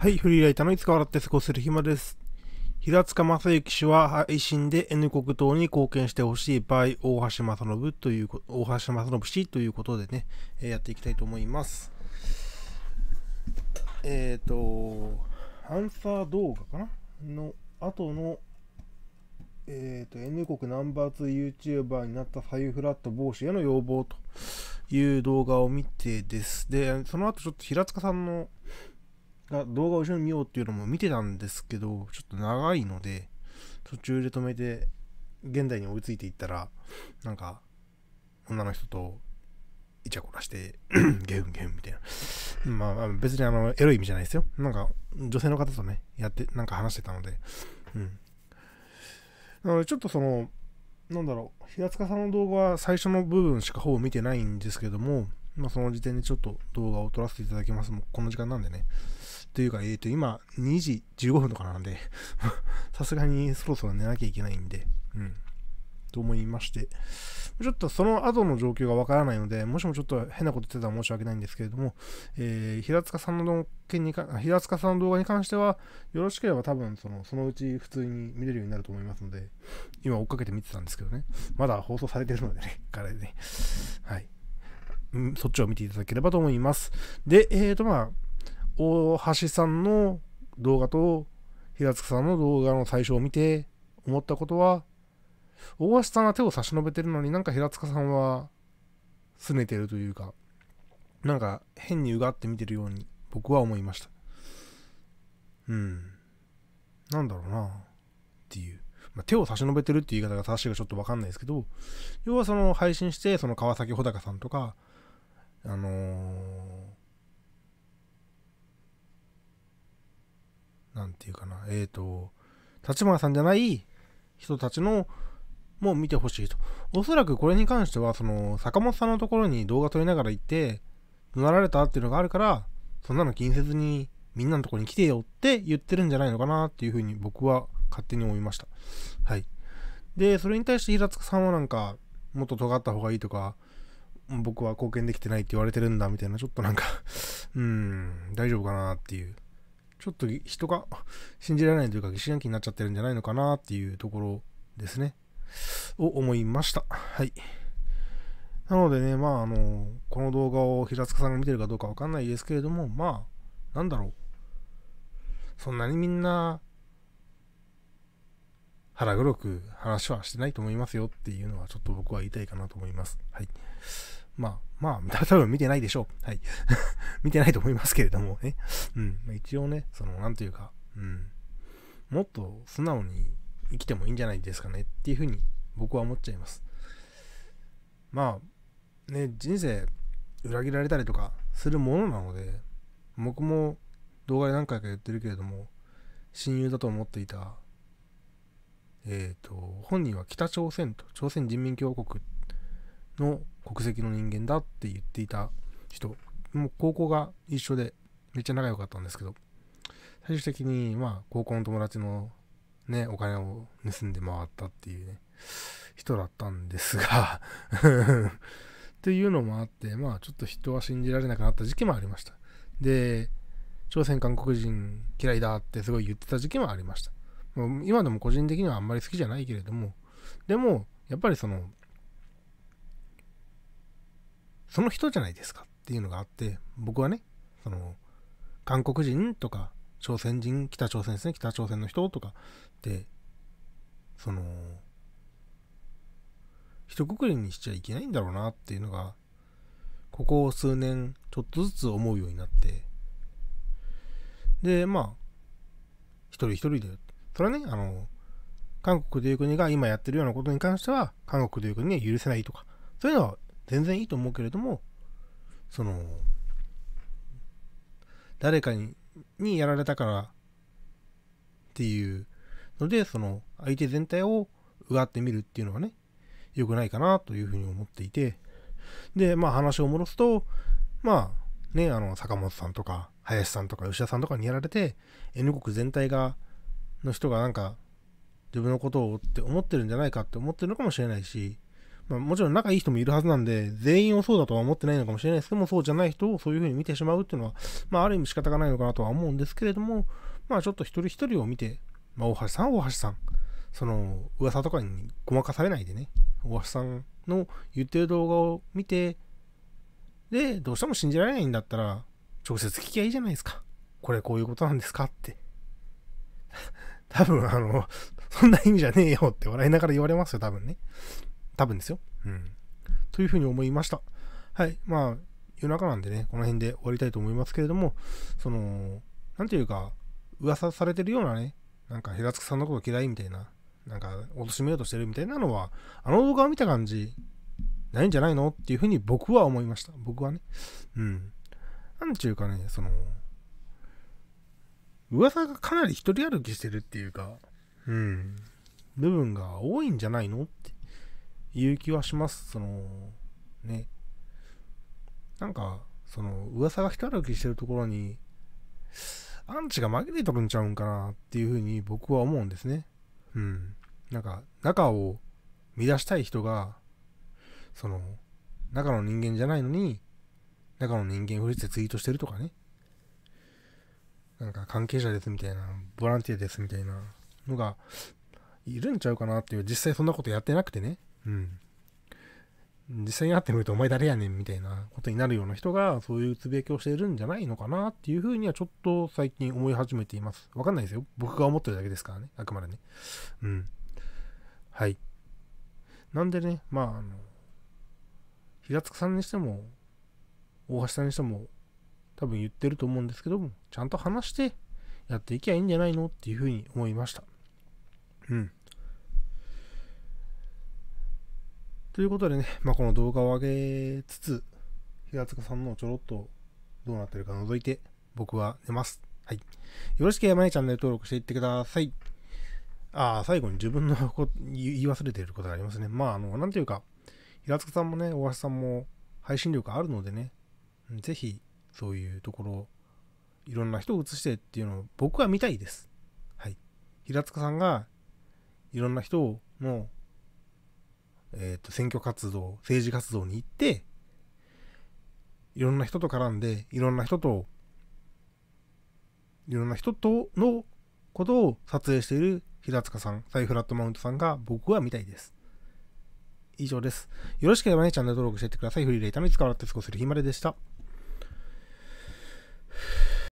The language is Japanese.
はい、フリーライターのいつか笑って過ごせる暇です。平塚正幸氏は配信で N 国党に貢献してほしい場合、大橋正信という、大橋正信氏ということでね、えやっていきたいと思います。えっ、ー、と、アンサー動画かなの後の、えっ、ー、と、N 国ナンバー 2YouTuber になった左右フラット帽子への要望という動画を見てです。で、その後ちょっと平塚さんのが動画を後ろに見ようっていうのも見てたんですけど、ちょっと長いので、途中で止めて、現代に追いついていったら、なんか、女の人と、イチャコラして ゲフンゲフンみたいな。まあ、別にあの、エロい意味じゃないですよ。なんか、女性の方とね、やって、なんか話してたので、うん。なので、ちょっとその、なんだろう、平塚さんの動画は最初の部分しかほぼ見てないんですけども、まあ、その時点でちょっと動画を撮らせていただきます。もうこの時間なんでね。というか、えっ、ー、と、今、2時15分とかなんで さすがにそろそろ寝なきゃいけないんで、うん。と思いまして、ちょっとその後の状況がわからないので、もしもちょっと変なこと言ってたら申し訳ないんですけれども、えー、平塚さんの件にか、平塚さんの動画に関しては、よろしければ多分その、そのうち普通に見れるようになると思いますので、今追っかけて見てたんですけどね、まだ放送されてるのでね、彼ね、はい。そっちを見ていただければと思います。で、えっ、ー、とまあ、大橋さんの動画と平塚さんの動画の対象を見て思ったことは、大橋さんは手を差し伸べてるのになんか平塚さんは拗ねてるというか、なんか変にうがって見てるように僕は思いました。うん。なんだろうなっていう。まあ、手を差し伸べてるっていう言い方が正しいかちょっとわかんないですけど、要はその配信して、その川崎穂高さんとか、あのー、なんていうかな、えっ、ー、と、立花さんじゃない人たちのも見てほしいと。おそらくこれに関しては、その、坂本さんのところに動画撮りながら行って、怒鳴られたっていうのがあるから、そんなの気にせずにみんなのとこに来てよって言ってるんじゃないのかなっていうふうに僕は勝手に思いました。はい。で、それに対して平塚さんはなんか、もっと尖った方がいいとか、僕は貢献できてないって言われてるんだみたいな、ちょっとなんか うーん、大丈夫かなっていうちょっと人が信じられないというか疑心暗鬼になっちゃってるんじゃないのかなっていうところですね。を思いました。はい。なのでね、まあ、あの、この動画を平塚さんが見てるかどうかわかんないですけれども、まあ、なんだろう。そんなにみんな、腹黒く話はしてないと思いますよっていうのは、ちょっと僕は言いたいかなと思います。はい。まあ、まあ、多分見てないでしょう。はい。見てないと思いますけれどもね。うん。一応ね、その、なんというか、うん。もっと素直に生きてもいいんじゃないですかねっていうふうに僕は思っちゃいます。まあ、ね、人生裏切られたりとかするものなので、僕も動画で何回か言ってるけれども、親友だと思っていた、えっ、ー、と、本人は北朝鮮と朝鮮人民共和国の国籍の人間だって言っていた人、もう高校が一緒でめっちゃ仲良かったんですけど、最終的にまあ高校の友達のね、お金を盗んで回ったっていうね、人だったんですがっていうのもあって、まあちょっと人は信じられなくなった時期もありました。で、朝鮮韓国人嫌いだってすごい言ってた時期もありました。もう今でも個人的にはあんまり好きじゃないけれども、でも、やっぱりその、その人じゃないですかっていうのがあって僕はねその韓国人とか朝鮮人北朝鮮ですね北朝鮮の人とかってその一括りにしちゃいけないんだろうなっていうのがここ数年ちょっとずつ思うようになってでまあ一人一人でそれはねあの韓国という国が今やってるようなことに関しては韓国という国は許せないとかそういうのは全然いいと思うけれどもその誰かににやられたからっていうのでその相手全体をうがってみるっていうのはね良くないかなというふうに思っていてでまあ話を戻すとまあねあの坂本さんとか林さんとか吉田さんとかにやられて N 国全体がの人がなんか自分のことをって思ってるんじゃないかって思ってるのかもしれないしまあ、もちろん仲いい人もいるはずなんで、全員をそうだとは思ってないのかもしれないですけども、そうじゃない人をそういうふうに見てしまうっていうのは、まあ、ある意味仕方がないのかなとは思うんですけれども、まあ、ちょっと一人一人を見て、まあ、大橋さんは大橋さん、その、噂とかにごまかされないでね、大橋さんの言ってる動画を見て、で、どうしても信じられないんだったら、直接聞きゃいいじゃないですか。これこういうことなんですかって。多分、あの、そんな意味じゃねえよって笑いながら言われますよ、多分ね。多分ですよ。うん。というふうに思いました。はい。まあ、夜中なんでね、この辺で終わりたいと思いますけれども、その、なんていうか、噂されてるようなね、なんか、平塚さんのこと嫌いみたいな、なんか、貶めようとしてるみたいなのは、あの動画を見た感じ、ないんじゃないのっていうふうに僕は思いました。僕はね。うん。なんていうかね、その、噂がかなり一人歩きしてるっていうか、うん、部分が多いんじゃないのっていう気はします。その、ね。なんか、その、噂が光る気してるところに、アンチが紛れとるんちゃうんかなっていうふうに僕は思うんですね。うん。なんか、中を乱したい人が、その、中の人間じゃないのに、中の人間を振りしてツイートしてるとかね。なんか関係者ですみたいな、ボランティアですみたいなのがいるんちゃうかなっていう、実際そんなことやってなくてね。うん。実際に会ってみると、お前誰やねんみたいなことになるような人が、そういうつぶやきをしてるんじゃないのかなっていうふうには、ちょっと最近思い始めています。わかんないですよ。僕が思ってるだけですからね。あくまでね。うん。はい。なんでね、まあ、あの、平塚さんにしても、大橋さんにしても、多分言ってると思うんですけども、ちゃんと話してやっていきゃいいんじゃないのっていうふうに思いました。うん。ということでね、まあ、この動画を上げつつ、平塚さんのちょろっとどうなってるか覗いて、僕は寝ます。はい。よろしければね、チャンネル登録していってください。ああ、最後に自分の言い忘れてることがありますね。まあ、あの、なんていうか、平塚さんもね、大橋さんも配信力あるのでね、ぜひ、そういうところ、いろんな人を映してっていうのを僕は見たいです。はい。平塚さんが、いろんな人のえっ、ー、と、選挙活動、政治活動に行って、いろんな人と絡んで、いろんな人と、いろんな人とのことを撮影している平塚さん、サイフラットマウントさんが僕は見たいです。以上です。よろしければね、チャンネル登録していってください。フリーレイタミのいつか笑って過ごせる日まででした。